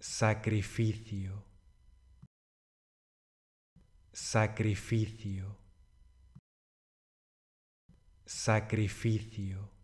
sacrificio, sacrificio, sacrificio.